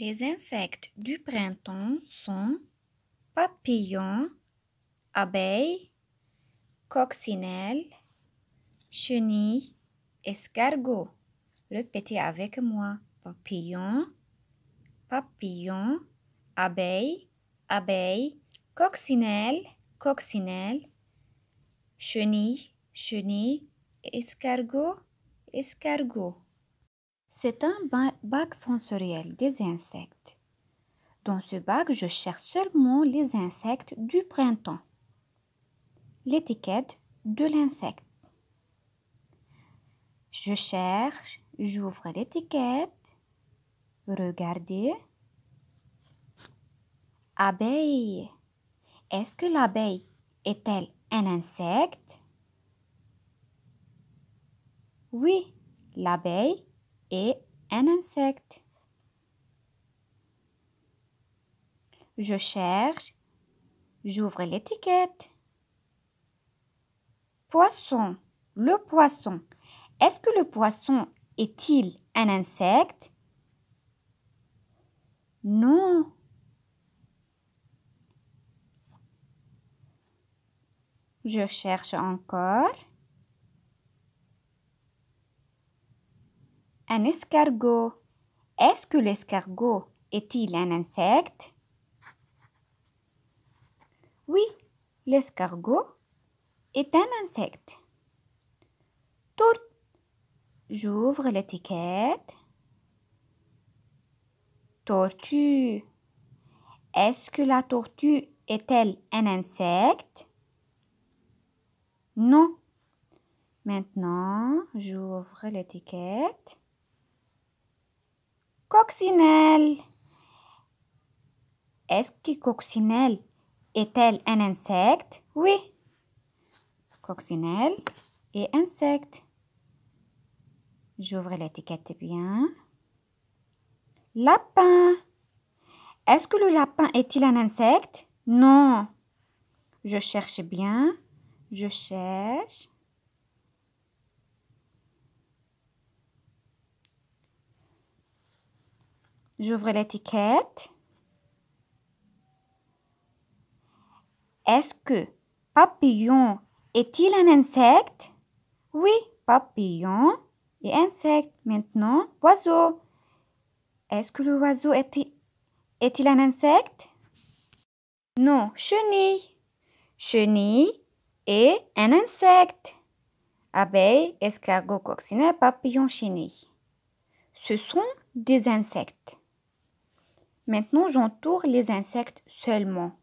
Les insectes du printemps sont papillons, abeilles, coccinelles, chenilles, escargots. Répétez avec moi. Papillon, papillon, abeilles, abeilles, coccinelle, coccinelle, chenille, chenille, escargot, escargots. C'est un bac sensoriel des insectes. Dans ce bac, je cherche seulement les insectes du printemps. L'étiquette de l'insecte. Je cherche, j'ouvre l'étiquette. Regardez. Abeille. Est-ce que l'abeille est-elle un insecte Oui, l'abeille un insecte. Je cherche. J'ouvre l'étiquette. Poisson. Le poisson. Est-ce que le poisson est-il un insecte Non. Je cherche encore. Un escargot. Est-ce que l'escargot est-il un insecte Oui, l'escargot est un insecte. Tortue. J'ouvre l'étiquette. Tortue. Est-ce que la tortue est-elle un insecte Non. Maintenant, j'ouvre l'étiquette. Coccinelle. Est-ce que coccinelle est-elle un insecte Oui. Coccinelle et insecte. J'ouvre l'étiquette bien. Lapin. Est-ce que le lapin est-il un insecte Non. Je cherche bien. Je cherche. J'ouvre l'étiquette. Est-ce que papillon est-il un insecte Oui, papillon et insecte. Maintenant, oiseau. Est-ce que l'oiseau est-il un insecte Non, chenille. Chenille est un insecte. Abeille, escargot, coccinelle, papillon, chenille. Ce sont des insectes. Maintenant, j'entoure les insectes seulement.